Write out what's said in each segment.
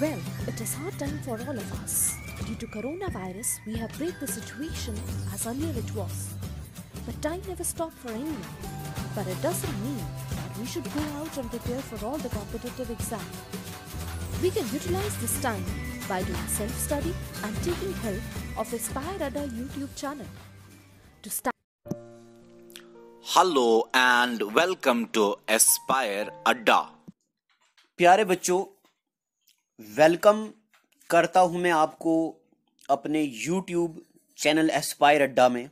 Well, it is hard time for all of us. Due to coronavirus, we have break the situation as earlier it was. But time never stopped for anyone. But it doesn't mean that we should go out and prepare for all the competitive exam. We can utilize this time by doing self-study and taking help of Aspire Ada YouTube channel. To start Hello and welcome to Aspire Ada. प्यारे बच्चों welcome करता हूं मैं आपको अपने YouTube channel Aspire अड्डा में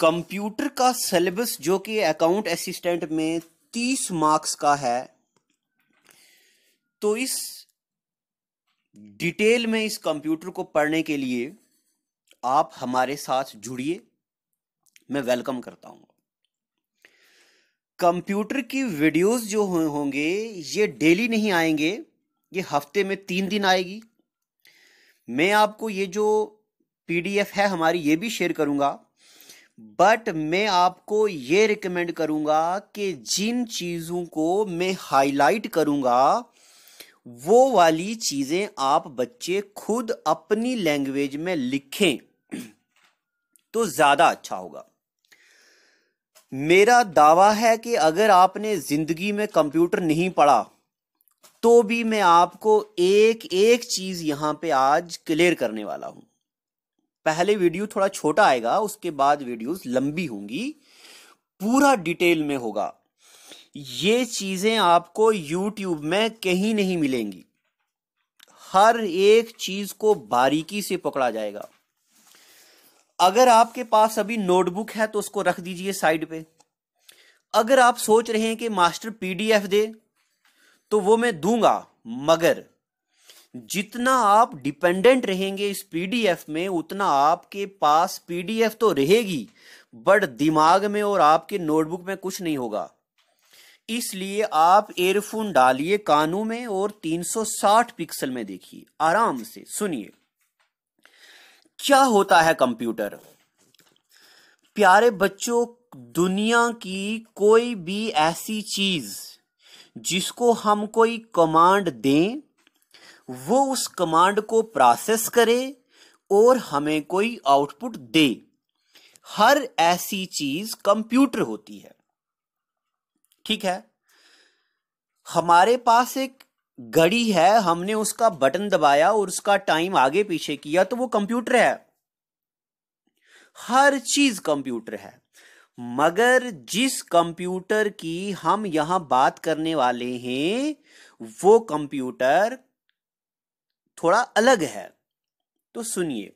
computer का सिलेबस जो कि अकाउंट असिस्टेंट में तीस मार्क्स का है तो इस डिटेल में इस कंप्यूटर को पढ़ने के लिए आप हमारे साथ जुड़िए मैं वेलकम करता हूँ कंप्यूटर की वीडियोस जो होंगे ये डेली नहीं आएंगे ये हफ्ते में तीन दिन आएगी मैं आपको ये जो पीडीएफ है हमारी ये भी शेयर करूँगा बट मैं आपको ये रिकमेंड करूँगा कि जिन चीज़ों को मैं हाईलाइट करूँगा वो वाली चीज़ें आप बच्चे खुद अपनी लैंग्वेज में लिखें तो ज़्यादा अच्छा होगा मेरा दावा है कि अगर आपने ज़िंदगी में कंप्यूटर नहीं पढ़ा तो भी मैं आपको एक एक चीज़ यहां पे आज क्लियर करने वाला हूं पहले वीडियो थोड़ा छोटा आएगा उसके बाद वीडियोस लंबी होंगी पूरा डिटेल में होगा ये चीज़ें आपको यूट्यूब में कहीं नहीं मिलेंगी हर एक चीज़ को बारीकी से पकड़ा जाएगा अगर आपके पास अभी नोटबुक है तो उसको रख दीजिए साइड पे अगर आप सोच रहे हैं कि मास्टर पीडीएफ दे तो वो मैं दूंगा मगर जितना आप डिपेंडेंट रहेंगे इस पीडीएफ में उतना आपके पास पीडीएफ तो रहेगी बट दिमाग में और आपके नोटबुक में कुछ नहीं होगा इसलिए आप एयरफोन डालिए कानों में और 360 पिक्सल में देखिए आराम से सुनिए क्या होता है कंप्यूटर प्यारे बच्चों दुनिया की कोई भी ऐसी चीज जिसको हम कोई कमांड दें वो उस कमांड को प्रोसेस करे और हमें कोई आउटपुट दे हर ऐसी चीज कंप्यूटर होती है ठीक है हमारे पास एक घड़ी है हमने उसका बटन दबाया और उसका टाइम आगे पीछे किया तो वो कंप्यूटर है हर चीज कंप्यूटर है मगर जिस कंप्यूटर की हम यहां बात करने वाले हैं वो कंप्यूटर थोड़ा अलग है तो सुनिए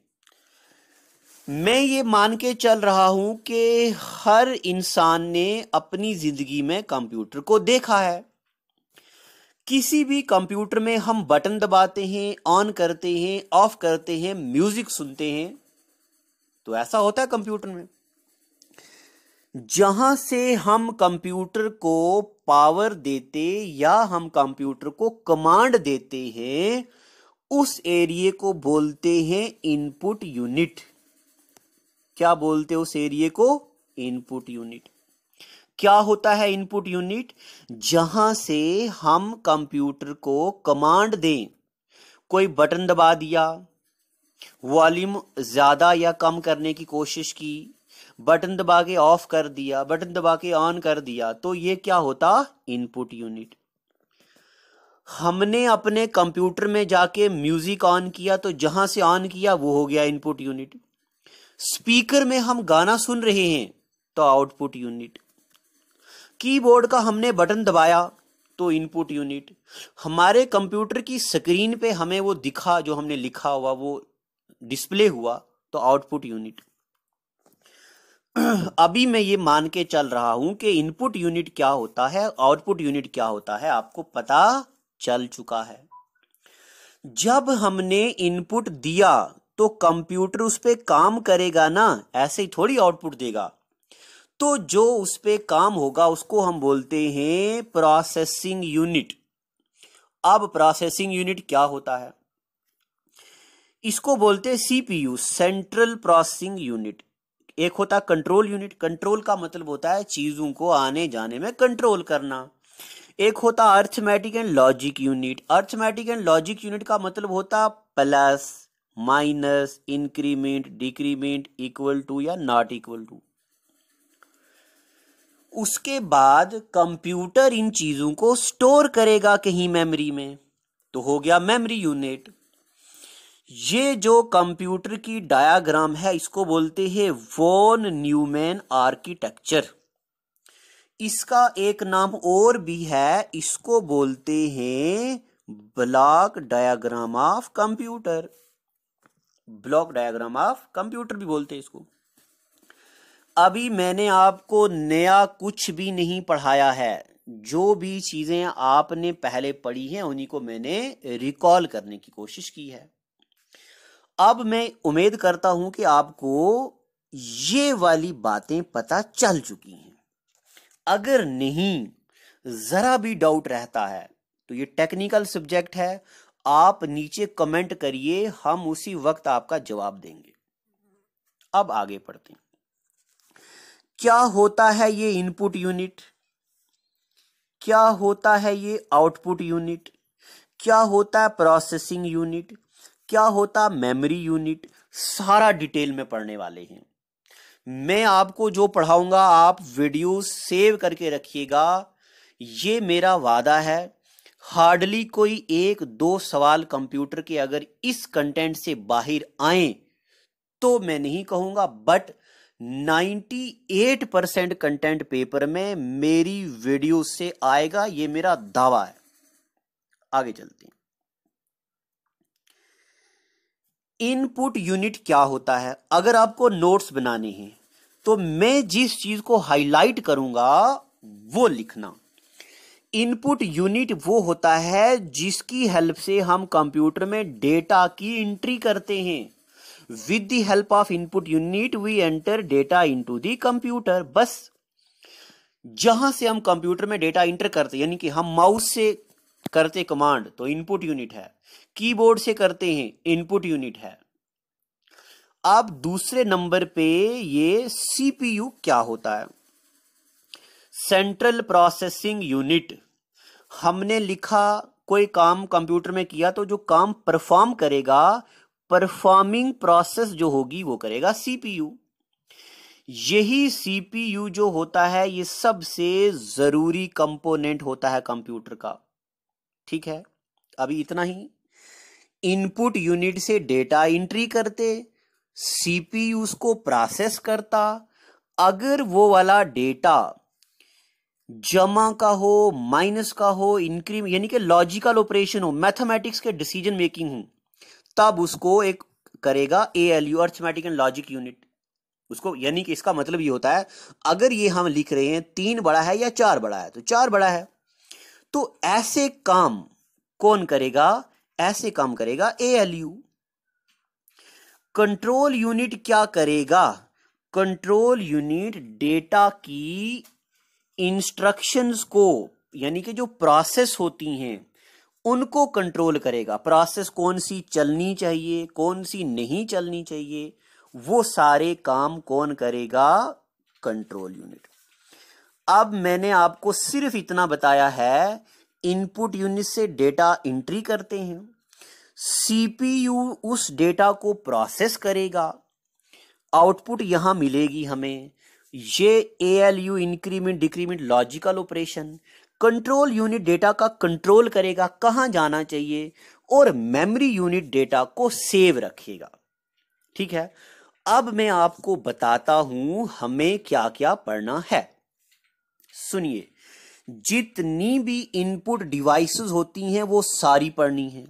मैं ये मान के चल रहा हूं कि हर इंसान ने अपनी जिंदगी में कंप्यूटर को देखा है किसी भी कंप्यूटर में हम बटन दबाते हैं ऑन करते हैं ऑफ करते हैं म्यूजिक सुनते हैं तो ऐसा होता है कंप्यूटर में जहां से हम कंप्यूटर को पावर देते या हम कंप्यूटर को कमांड देते हैं उस एरिए को बोलते हैं इनपुट यूनिट क्या बोलते हैं उस एरिए को इनपुट यूनिट क्या होता है इनपुट यूनिट जहां से हम कंप्यूटर को कमांड दें कोई बटन दबा दिया वॉल्यूम ज़्यादा या कम करने की कोशिश की बटन दबा के ऑफ कर दिया बटन दबा के ऑन कर दिया तो ये क्या होता इनपुट यूनिट हमने अपने कंप्यूटर में जाके म्यूजिक ऑन किया तो जहां से ऑन किया वो हो गया इनपुट यूनिट स्पीकर में हम गाना सुन रहे हैं तो आउटपुट यूनिट कीबोर्ड का हमने बटन दबाया तो इनपुट यूनिट हमारे कंप्यूटर की स्क्रीन पे हमें वो दिखा जो हमने लिखा हुआ वो डिस्प्ले हुआ तो आउटपुट यूनिट अभी मैं ये मान के चल रहा हूं कि इनपुट यूनिट क्या होता है आउटपुट यूनिट क्या होता है आपको पता चल चुका है जब हमने इनपुट दिया तो कंप्यूटर उस पर काम करेगा ना ऐसे ही थोड़ी आउटपुट देगा तो जो उस पर काम होगा उसको हम बोलते हैं प्रोसेसिंग यूनिट अब प्रोसेसिंग यूनिट क्या होता है इसको बोलते हैं सीपीयू सेंट्रल प्रोसेसिंग यूनिट एक होता कंट्रोल यूनिट कंट्रोल का मतलब होता है चीजों को आने जाने में कंट्रोल करना एक होता arithmetic and logic unit arithmetic and logic unit का मतलब होता plus minus increment decrement equal to या नॉट इक्वल टू उसके बाद कंप्यूटर इन चीज़ों को स्टोर करेगा कहीं मेमोरी में तो हो गया मेमोरी यूनिट ये जो कंप्यूटर की डायग्राम है इसको बोलते हैं वॉन न्यूमैन आर्किटेक्चर इसका एक नाम और भी है इसको बोलते हैं block diagram of computer block diagram of computer भी बोलते हैं इसको अभी मैंने आपको नया कुछ भी नहीं पढ़ाया है जो भी चीज़ें आपने पहले पढ़ी हैं उन्हीं को मैंने रिकॉल करने की कोशिश की है अब मैं उम्मीद करता हूं कि आपको ये वाली बातें पता चल चुकी हैं अगर नहीं ज़रा भी डाउट रहता है तो ये टेक्निकल सब्जेक्ट है आप नीचे कमेंट करिए हम उसी वक्त आपका जवाब देंगे अब आगे पढ़ते हैं क्या होता है ये इनपुट यूनिट क्या होता है ये आउटपुट यूनिट क्या होता है प्रोसेसिंग यूनिट क्या होता है मेमोरी यूनिट सारा डिटेल में पढ़ने वाले हैं मैं आपको जो पढ़ाऊंगा आप वीडियो सेव करके रखिएगा ये मेरा वादा है हार्डली कोई एक दो सवाल कंप्यूटर के अगर इस कंटेंट से बाहर आए तो मैं नहीं कहूंगा बट 98 परसेंट कंटेंट पेपर में मेरी वीडियो से आएगा ये मेरा दावा है आगे चलते हैं इनपुट यूनिट क्या होता है अगर आपको नोट्स बनाने हैं तो मैं जिस चीज को हाईलाइट करूंगा वो लिखना इनपुट यूनिट वो होता है जिसकी हेल्प से हम कंप्यूटर में डेटा की एंट्री करते हैं with the help of input unit we enter data into computer बस जहां से हम कंप्यूटर में डेटा इंटर करते यानी कि हम माउस से करते कमांड तो इनपुट यूनिट है कीबोर्ड से करते हैं इनपुट यूनिट है अब दूसरे नंबर पे ये सीपीयू क्या होता है सेंट्रल प्रोसेसिंग यूनिट हमने लिखा कोई काम कंप्यूटर में किया तो जो काम परफॉर्म करेगा परफॉर्मिंग प्रोसेस जो होगी वो करेगा सीपीयू यही सीपीयू जो होता है ये सबसे जरूरी कंपोनेंट होता है कंप्यूटर का ठीक है अभी इतना ही इनपुट यूनिट से डेटा एंट्री करते सीपीयू उसको प्रोसेस करता अगर वो वाला डेटा जमा का हो माइनस का हो इंक्रीम यानी कि लॉजिकल ऑपरेशन हो मैथमेटिक्स के डिसीजन मेकिंग हो तब उसको एक करेगा A L U arithmetic and logic unit उसको यानी कि इसका मतलब ये होता है अगर ये हम लिख रहे हैं तीन बड़ा है या चार बड़ा है तो चार बड़ा है तो ऐसे काम कौन करेगा ऐसे काम करेगा A L U control unit क्या करेगा कंट्रोल यूनिट डेटा की इंस्ट्रक्शंस को यानी कि जो प्रोसेस होती हैं उनको कंट्रोल करेगा प्रोसेस कौन सी चलनी चाहिए कौन सी नहीं चलनी चाहिए वो सारे काम कौन करेगा कंट्रोल यूनिट अब मैंने आपको सिर्फ इतना बताया है इनपुट यूनिट से डेटा एंट्री करते हैं सीपीयू उस डेटा को प्रोसेस करेगा आउटपुट यहां मिलेगी हमें ये A L U increment decrement logical operation control unit data का कंट्रोल करेगा कहां जाना चाहिए और मेमोरी यूनिट डेटा को सेव रखेगा ठीक है अब मैं आपको बताता हूं हमें क्या क्या पढ़ना है सुनिए जितनी भी इनपुट डिवाइसेस होती हैं वो सारी पढ़नी है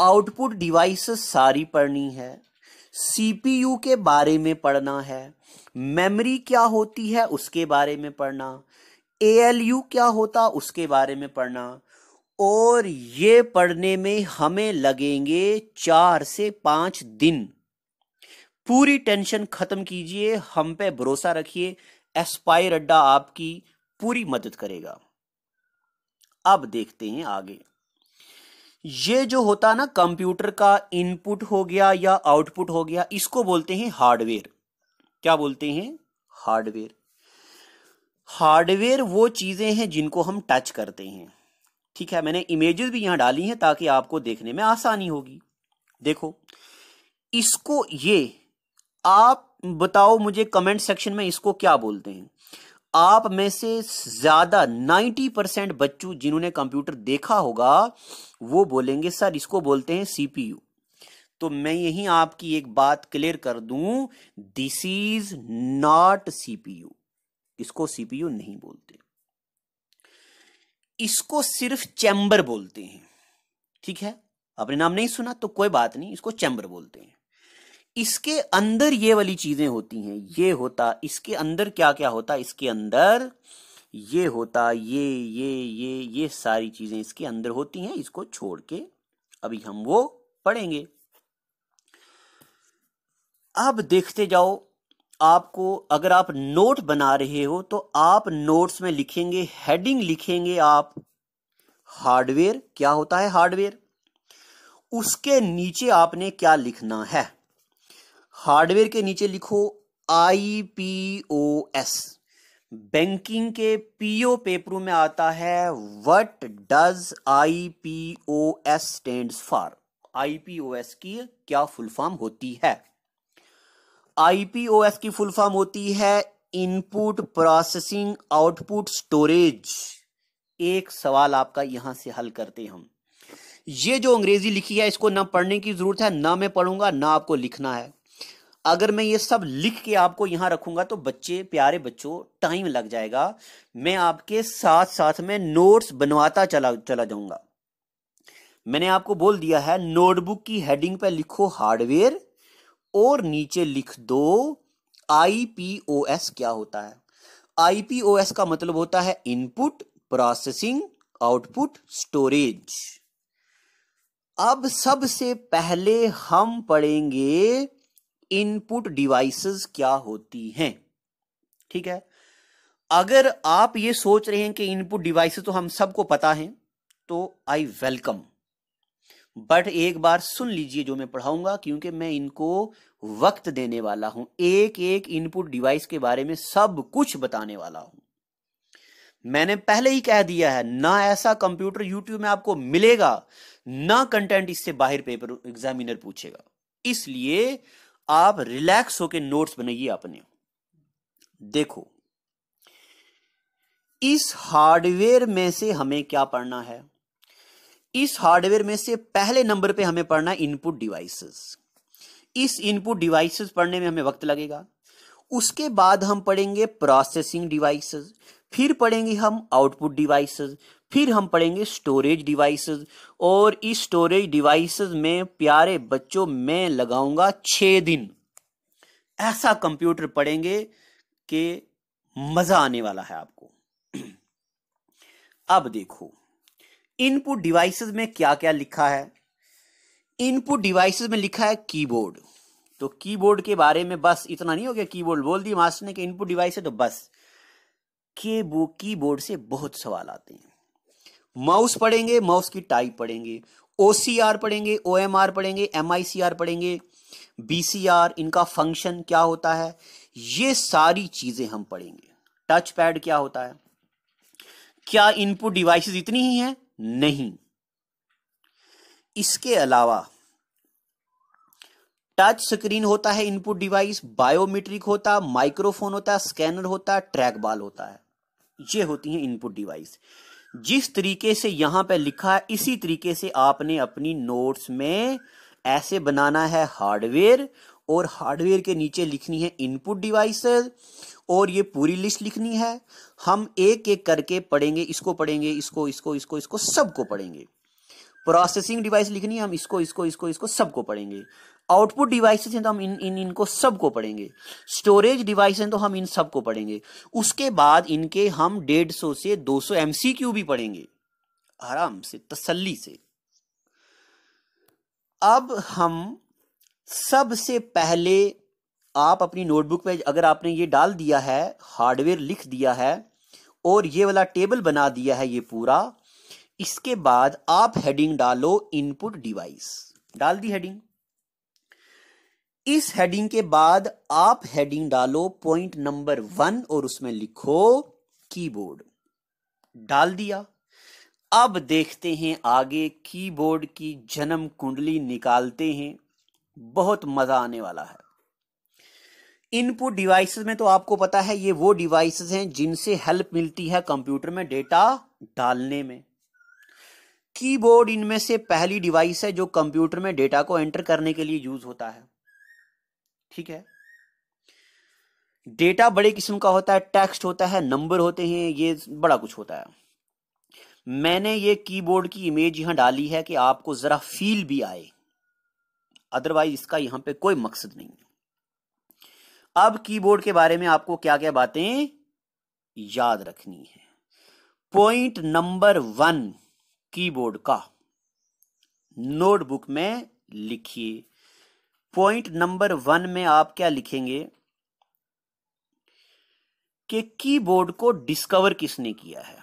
आउटपुट डिवाइसेस सारी पढ़नी है सीपीयू के बारे में पढ़ना है मेमोरी क्या होती है उसके बारे में पढ़ना एल यू क्या होता उसके बारे में पढ़ना और ये पढ़ने में हमें लगेंगे चार से पांच दिन पूरी टेंशन खत्म कीजिए हम पे भरोसा रखिए एस्पायर अड्डा आपकी पूरी मदद करेगा अब देखते हैं आगे ये जो होता ना कंप्यूटर का इनपुट हो गया या आउटपुट हो गया इसको बोलते हैं हार्डवेयर क्या बोलते हैं हार्डवेयर हार्डवेयर वो चीज़ें हैं जिनको हम टच करते हैं ठीक है मैंने इमेजेस भी यहां डाली हैं ताकि आपको देखने में आसानी होगी देखो इसको ये आप बताओ मुझे कमेंट सेक्शन में इसको क्या बोलते हैं आप में से ज़्यादा 90 परसेंट बच्चों जिन्होंने कंप्यूटर देखा होगा वो बोलेंगे सर इसको बोलते हैं सीपीयू तो मैं यही आपकी एक बात क्लियर कर दूं दिस इज नॉट सीपीयू इसको सीपीयू नहीं बोलते इसको सिर्फ चैम्बर बोलते हैं ठीक है अपने नाम नहीं सुना तो कोई बात नहीं इसको चैम्बर बोलते हैं इसके अंदर ये वाली चीजें होती हैं ये होता इसके अंदर क्या क्या होता इसके अंदर ये होता ये ये ये ये सारी चीजें इसके अंदर होती हैं इसको छोड़ के अभी हम वो पढ़ेंगे अब देखते जाओ आपको अगर आप नोट बना रहे हो तो आप नोट्स में लिखेंगे हेडिंग लिखेंगे आप हार्डवेयर क्या होता है हार्डवेयर उसके नीचे आपने क्या लिखना है हार्डवेयर के नीचे लिखो I P O S banking के पीओ पेपरों में आता है what does I P O S stand for I P O S की क्या फुल फॉर्म होती है आईपीओएस की फुल फॉर्म होती है इनपुट प्रोसेसिंग आउटपुट स्टोरेज एक सवाल आपका यहां से हल करते हम ये जो अंग्रेजी लिखी है इसको ना पढ़ने की जरूरत है ना मैं पढ़ूंगा ना आपको लिखना है अगर मैं ये सब लिख के आपको यहां रखूंगा तो बच्चे प्यारे बच्चों टाइम लग जाएगा मैं आपके साथ साथ में नोट्स बनवाता चला चला जाऊंगा मैंने आपको बोल दिया है नोटबुक की हेडिंग पर लिखो हार्डवेयर और नीचे लिख दो आईपीओएस क्या होता है आईपीओएस का मतलब होता है इनपुट प्रोसेसिंग आउटपुट स्टोरेज अब सबसे पहले हम पढ़ेंगे इनपुट डिवाइसेस क्या होती हैं ठीक है अगर आप ये सोच रहे हैं कि इनपुट डिवाइसेस तो हम सबको पता है तो आई वेलकम बट एक बार सुन लीजिए जो मैं पढ़ाऊंगा क्योंकि मैं इनको वक्त देने वाला हूं एक एक इनपुट डिवाइस के बारे में सब कुछ बताने वाला हूं मैंने पहले ही कह दिया है ना ऐसा कंप्यूटर यूट्यूब में आपको मिलेगा ना कंटेंट इससे बाहर पेपर एग्जामिनर पूछेगा इसलिए आप रिलैक्स होकर नोट्स बनाइए अपने देखो इस हार्डवेयर में से हमें क्या पढ़ना है इस हार्डवेयर में से पहले नंबर पे हमें पढ़ना इनपुट डिवाइसेस इस इनपुट डिवाइसेस पढ़ने में हमें वक्त लगेगा उसके बाद हम पढ़ेंगे प्रोसेसिंग डिवाइसेस फिर पढ़ेंगे हम आउटपुट डिवाइसेस फिर हम पढ़ेंगे स्टोरेज डिवाइसेस और इस स्टोरेज डिवाइसेस में प्यारे बच्चों में लगाऊंगा छः दिन ऐसा कंप्यूटर पढ़ेंगे कि मज़ा आने वाला है आपको अब देखो इनपुट डिवाइसेस में क्या क्या लिखा है इनपुट डिवाइसेस में लिखा है कीबोर्ड तो कीबोर्ड के बारे में बस इतना नहीं हो गया कीबोर्ड बोल दिया मास्टर ने कि इनपुट डिवाइस है तो बस के वो कीबोर्ड से बहुत सवाल आते हैं माउस पढ़ेंगे माउस की टाइप पढ़ेंगे ओ सी आर पढ़ेंगे ओ एम आर पढ़ेंगे एम आई सी आर पढ़ेंगे बी सी आर इनका फंक्शन क्या होता है ये सारी चीज़ें हम पढ़ेंगे टच पैड क्या होता है क्या इनपुट डिवाइसेस इतनी ही हैं नहीं इसके अलावा टच स्क्रीन होता है इनपुट डिवाइस बायोमेट्रिक होता माइक्रोफोन होता स्कैनर होता ट्रैक बाल होता है ये होती है इनपुट डिवाइस जिस तरीके से यहां पर लिखा है इसी तरीके से आपने अपनी नोट्स में ऐसे बनाना है हार्डवेयर और हार्डवेयर के नीचे लिखनी है इनपुट डिवाइसेस और ये पूरी लिस्ट लिखनी है हम एक एक करके पढ़ेंगे इसको पढ़ेंगे इसको इसको इसको इसको सबको पढ़ेंगे प्रोसेसिंग डिवाइस लिखनी है हम इसको इसको इसको इसको सबको पढ़ेंगे आउटपुट डिवाइसेस हैं तो हम इन इन इनको सबको पढ़ेंगे स्टोरेज डिवाइस हैं तो हम इन सबको पढ़ेंगे उसके बाद इनके हम डेढ़ सौ से दो सौ एमसीक्यू भी पढ़ेंगे आराम से तसल्ली से अब हम सबसे पहले आप अपनी नोटबुक पे अगर आपने ये डाल दिया है हार्डवेयर लिख दिया है और ये वाला टेबल बना दिया है ये पूरा इसके बाद आप हेडिंग डालो इनपुट डिवाइस डाल दी हेडिंग इस हेडिंग के बाद आप हेडिंग डालो पॉइंट नंबर वन और उसमें लिखो कीबोर्ड डाल दिया अब देखते हैं आगे कीबोर्ड की जन्म कुंडली निकालते हैं बहुत मज़ा आने वाला है इनपुट डिवाइसेस में तो आपको पता है ये वो डिवाइसेस हैं जिनसे हेल्प मिलती है कंप्यूटर में डेटा डालने में कीबोर्ड इनमें से पहली डिवाइस है जो कंप्यूटर में डेटा को एंटर करने के लिए यूज होता है ठीक है डेटा बड़े किस्म का होता है टेक्स्ट होता है नंबर होते हैं ये बड़ा कुछ होता है मैंने ये कीबोर्ड की इमेज यहां डाली है कि आपको जरा फील भी आए अदरवाइज इसका यहां पे कोई मकसद नहीं है अब कीबोर्ड के बारे में आपको क्या क्या बातें याद रखनी है पॉइंट नंबर वन कीबोर्ड का नोटबुक में लिखिए पॉइंट नंबर वन में आप क्या लिखेंगे कि कीबोर्ड को डिस्कवर किसने किया है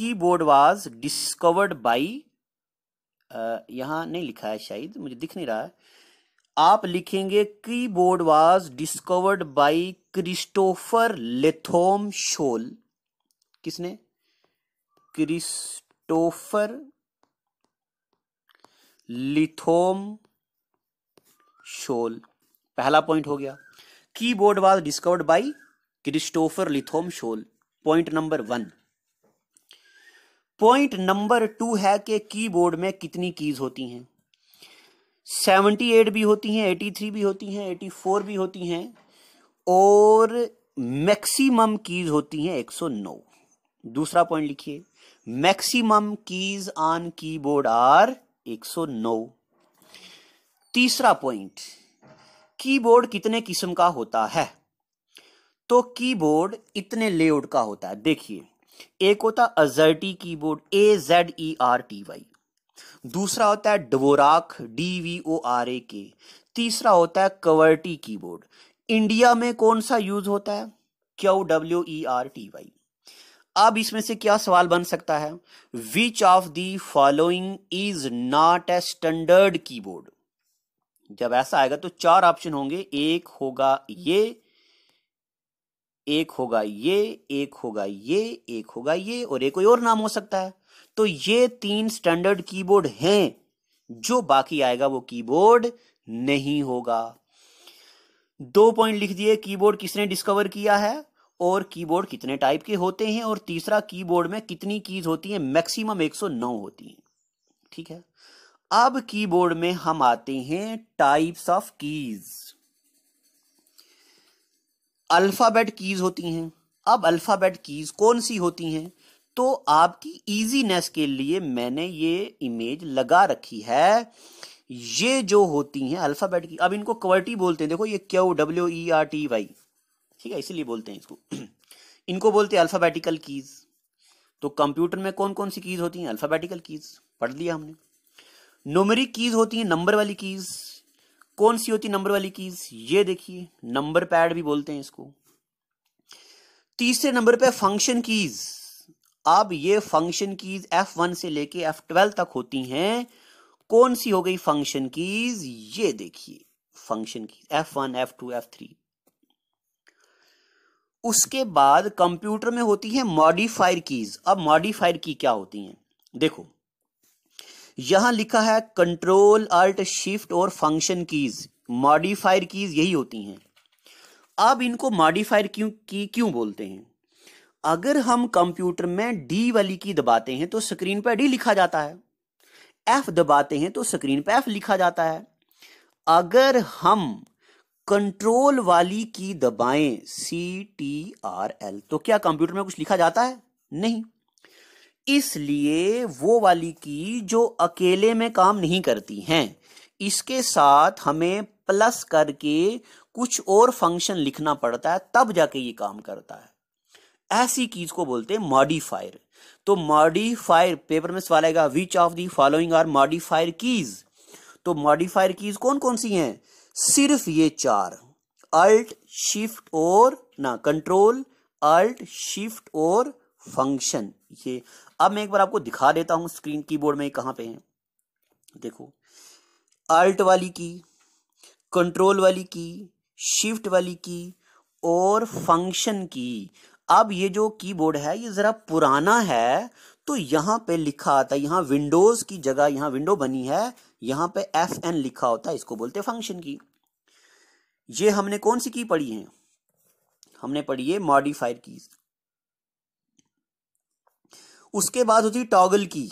कीबोर्ड वाज डिस्कवर्ड बाई यहां नहीं लिखा है शायद मुझे दिख नहीं रहा है आप लिखेंगे keyboard was discovered by Christopher Latham Sholes किसने क्रिस्टोफर लिथोम शोल पहला पॉइंट हो गया keyboard was discovered by Christopher Latham Sholes point number one point number two है कि कीबोर्ड में कितनी कीज होती हैं सेवेंटी एट भी होती हैं एटी थ्री भी होती हैं एटी फोर भी होती हैं और मैक्सिमम कीज होती हैं एक सौ नौ दूसरा पॉइंट लिखिए maximum keys on keyboard are एक नौ तीसरा पॉइंट कीबोर्ड कितने किस्म का होता है तो कीबोर्ड इतने लेआउट का होता है देखिए एक होता AZERTY keyboard A Z E R T Y दूसरा होता है Dvorak D V O R A K तीसरा होता है कवर्टी कीबोर्ड इंडिया में कौन सा यूज होता है Q W E R T Y अब इसमें से क्या सवाल बन सकता है which of the following is not a standard keyboard जब ऐसा आएगा तो चार ऑप्शन होंगे एक होगा ये एक होगा ये एक होगा ये एक होगा ये और एक कोई और नाम हो सकता है तो ये तीन स्टैंडर्ड कीबोर्ड हैं जो बाकी आएगा वो कीबोर्ड नहीं होगा दो पॉइंट लिख दिए कीबोर्ड किसने डिस्कवर किया है और कीबोर्ड कितने टाइप के होते हैं और तीसरा कीबोर्ड में कितनी कीज होती है मैक्सिमम 109 होती हैं ठीक है अब कीबोर्ड में हम आते हैं types of keys alphabet keys होती हैं अब अल्फाबेट कीज कौन सी होती हैं तो आपकी इजीनेस के लिए मैंने ये इमेज लगा रखी है ये जो होती हैं अल्फ़ाबेट की अब इनको क्वर्टी बोलते हैं देखो ये Q W E R T Y ठीक है इसीलिए बोलते हैं इसको इनको बोलते हैं अल्फ़ाबेटिकल कीज़ तो कंप्यूटर में कौन कौन सी कीज़ होती हैं अल्फ़ाबेटिकल कीज़ पढ़ लिया हमने नोमरिक कीज़ होती हैं नंबर वाली कीज़ कौन सी होती नंबर वाली कीज़ ये देखिए नंबर पैड भी बोलते हैं इसको तीसरे नंबर पे फंक्शन कीज़ अब ये फंक्शन कीज एफ वन से लेके एफ ट्वेल्व तक होती हैं कौन सी हो गई फंक्शन कीज ये देखिए function key F one F two F three उसके बाद कंप्यूटर में होती है मॉडिफायर कीज अब मॉडिफायर की क्या होती हैं देखो यहां लिखा है कंट्रोल अल्ट शिफ्ट और फंक्शन कीज मॉडिफायर कीज यही होती हैं अब इनको मॉडिफायर क्यों की क्यों बोलते हैं अगर हम कंप्यूटर में डी वाली की दबाते हैं तो स्क्रीन पर डी लिखा जाता है एफ दबाते हैं तो स्क्रीन पर एफ लिखा जाता है अगर हम कंट्रोल वाली की दबाएं सी टी आर एल तो क्या कंप्यूटर में कुछ लिखा जाता है नहीं इसलिए वो वाली की जो अकेले में काम नहीं करती हैं इसके साथ हमें प्लस करके कुछ और फंक्शन लिखना पड़ता है तब जाके ये काम करता है ऐसी चीज को बोलते हैं मॉडिफायर तो मॉडिफायर पेपर में सवाल आएगा which of the following are modifier keys तो मॉडिफायर कीज कौन कौन सी हैं सिर्फ ये चार अल्ट शिफ्ट और ना कंट्रोल अल्ट शिफ्ट और फंक्शन ये अब मैं एक बार आपको दिखा देता हूं स्क्रीन कीबोर्ड में कहां पे है देखो अल्ट वाली की कंट्रोल वाली की शिफ्ट वाली की और फंक्शन की अब ये जो कीबोर्ड है ये ज़रा पुराना है तो यहां पे लिखा आता है विंडोज़ की जगह यहां विंडो बनी है यहां पे एफ एन लिखा होता है इसको बोलते हैं फंक्शन की ये हमने कौन सी की पढ़ी है हमने पढ़ी है मॉडिफाइड कीज उसके बाद होती है टॉगल की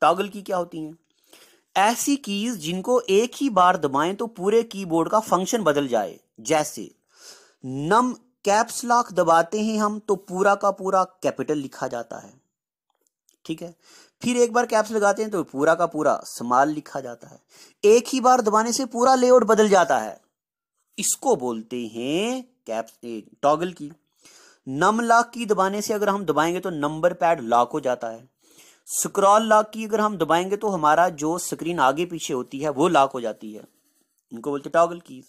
टॉगल की क्या होती है ऐसी कीज जिनको एक ही बार दबाएं तो पूरे कीबोर्ड का फंक्शन बदल जाए जैसे नम कैप्स लॉक दबाते ही हम तो पूरा का पूरा कैपिटल लिखा जाता है ठीक है फिर एक बार कैप्स लगाते हैं तो पूरा का पूरा समाल लिखा जाता है एक ही बार दबाने से पूरा लेआउट बदल जाता है इसको बोलते हैं कैप्स टॉगल की नम लॉक की दबाने से अगर हम दबाएंगे तो नंबर पैड लॉक हो जाता है स्क्रॉल लॉक की अगर हम दबाएंगे तो हमारा जो स्क्रीन आगे पीछे होती है वो लॉक हो जाती है इनको बोलते टॉगल की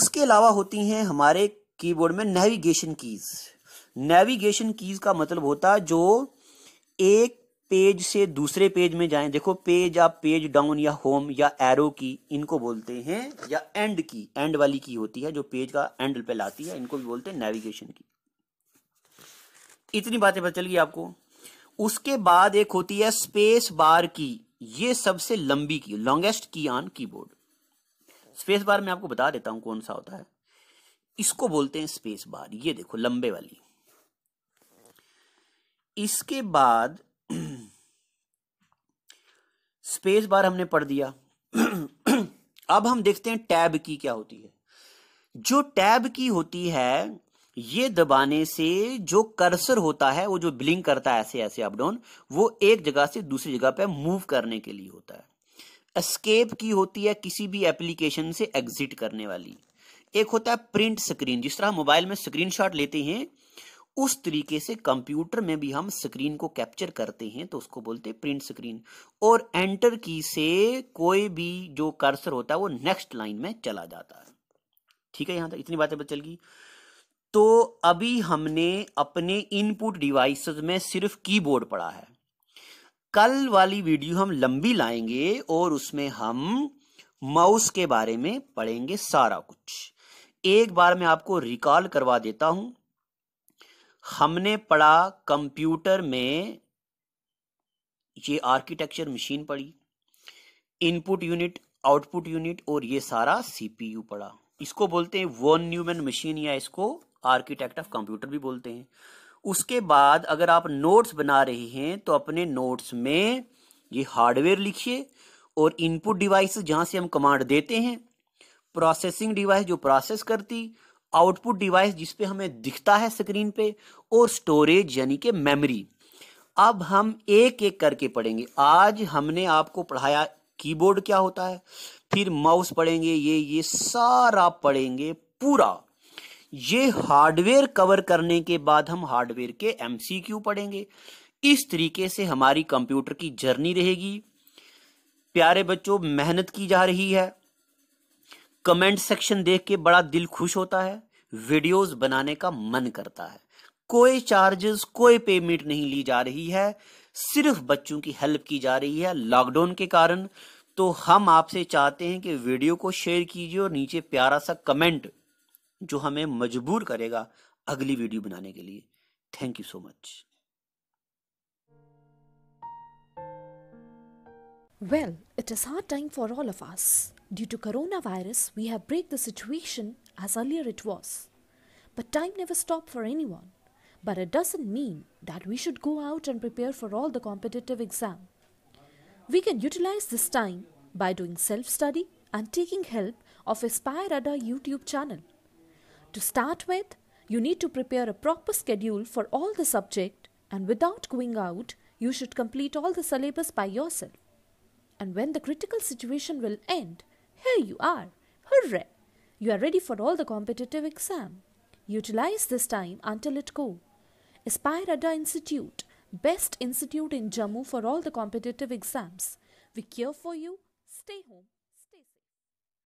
उसके अलावा होती हैं हमारे कीबोर्ड में नेविगेशन कीज नेविगेशन कीज का मतलब होता है जो एक पेज से दूसरे पेज में जाएं देखो पेज आप पेज डाउन या होम या एरो की इनको बोलते हैं या एंड की एंड वाली की होती है जो पेज का एंड पे लाती है इनको भी बोलते हैं नेविगेशन की इतनी बातें पता चल गई आपको उसके बाद एक होती है स्पेस बार की ये सबसे लंबी की longest key on keyboard space bar में आपको बता देता हूं कौन सा होता है इसको बोलते हैं स्पेस बार ये देखो लंबे वाली इसके बाद स्पेस बार हमने पढ़ दिया अब हम देखते हैं टैब की क्या होती है जो टैब की होती है ये दबाने से जो कर्सर होता है वो जो ब्लिंक करता है ऐसे ऐसे अपडाउन वो एक जगह से दूसरी जगह पे मूव करने के लिए होता है एस्केप की होती है किसी भी एप्लीकेशन से एग्जिट करने वाली एक होता है प्रिंट स्क्रीन जिस तरह मोबाइल में स्क्रीनशॉट लेते हैं उस तरीके से कंप्यूटर में भी हम स्क्रीन को कैप्चर करते हैं तो उसको बोलते हैं प्रिंट स्क्रीन और एंटर की से कोई भी जो कर्सर होता है वो नेक्स्ट लाइन में चला जाता है ठीक है यहां तक इतनी बातें चल गई तो अभी हमने अपने इनपुट डिवाइसेस में सिर्फ कीबोर्ड पढ़ा है कल वाली वीडियो हम लंबी लाएंगे और उसमें हम माउस के बारे में पढ़ेंगे सारा कुछ एक बार मैं आपको रिकॉल करवा देता हूं हमने पढ़ा कंप्यूटर में ये आर्किटेक्चर मशीन पढ़ी इनपुट यूनिट आउटपुट यूनिट और ये सारा सीपीयू पढ़ा इसको बोलते हैं वन न्यूमैन मशीन या इसको आर्किटेक्ट ऑफ कंप्यूटर भी बोलते हैं उसके बाद अगर आप नोट्स बना रहे हैं तो अपने नोट्स में ये हार्डवेयर लिखिए और इनपुट डिवाइस जहां से हम कमांड देते हैं प्रोसेसिंग डिवाइस जो प्रोसेस करती आउटपुट डिवाइस जिसपे हमें दिखता है स्क्रीन पे और स्टोरेज यानी कि मेमोरी अब हम एक एक करके पढ़ेंगे आज हमने आपको पढ़ाया कीबोर्ड क्या होता है फिर माउस पढ़ेंगे ये ये सारा पढ़ेंगे पूरा ये हार्डवेयर कवर करने के बाद हम हार्डवेयर के एमसीक्यू पढ़ेंगे इस तरीके से हमारी कंप्यूटर की जर्नी रहेगी प्यारे बच्चों मेहनत की जा रही है कमेंट सेक्शन देख के बड़ा दिल खुश होता है वीडियोस बनाने का मन करता है कोई चार्जेस कोई पेमेंट नहीं ली जा रही है सिर्फ बच्चों की हेल्प की जा रही है लॉकडाउन के कारण तो हम आपसे चाहते हैं कि वीडियो को शेयर कीजिए और नीचे प्यारा सा कमेंट जो हमें मजबूर करेगा अगली वीडियो बनाने के लिए thank you so much Well, it is hard time for all of us. Due to coronavirus, we have break the situation as earlier it was. But time never stop for anyone. But it doesn't mean that we should go out and prepare for all the competitive exam. We can utilize this time by doing self-study and taking help of Aspire Ada YouTube channel. To start with, you need to prepare a proper schedule for all the subject and without going out, you should complete all the syllabus by yourself and when the critical situation will end, here you are. Hooray! You are ready for all the competitive exam. Utilize this time until it go. Aspire Institute, best institute in Jammu for all the competitive exams. We care for you. Stay home.